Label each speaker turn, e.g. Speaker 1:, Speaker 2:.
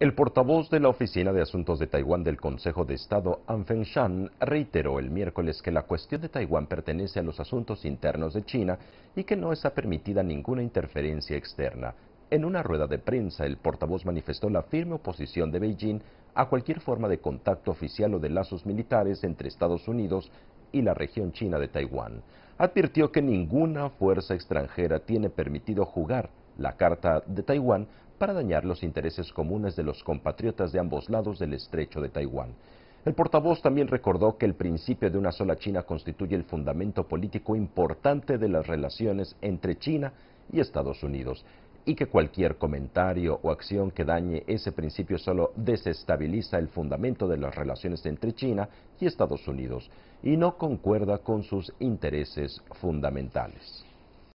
Speaker 1: El portavoz de la Oficina de Asuntos de Taiwán del Consejo de Estado, Anfeng Shan, reiteró el miércoles que la cuestión de Taiwán pertenece a los asuntos internos de China y que no está permitida ninguna interferencia externa. En una rueda de prensa, el portavoz manifestó la firme oposición de Beijing a cualquier forma de contacto oficial o de lazos militares entre Estados Unidos y la región china de Taiwán. Advirtió que ninguna fuerza extranjera tiene permitido jugar la Carta de Taiwán para dañar los intereses comunes de los compatriotas de ambos lados del estrecho de Taiwán. El portavoz también recordó que el principio de una sola China constituye el fundamento político importante de las relaciones entre China y Estados Unidos y que cualquier comentario o acción que dañe ese principio solo desestabiliza el fundamento de las relaciones entre China y Estados Unidos y no concuerda con sus intereses fundamentales.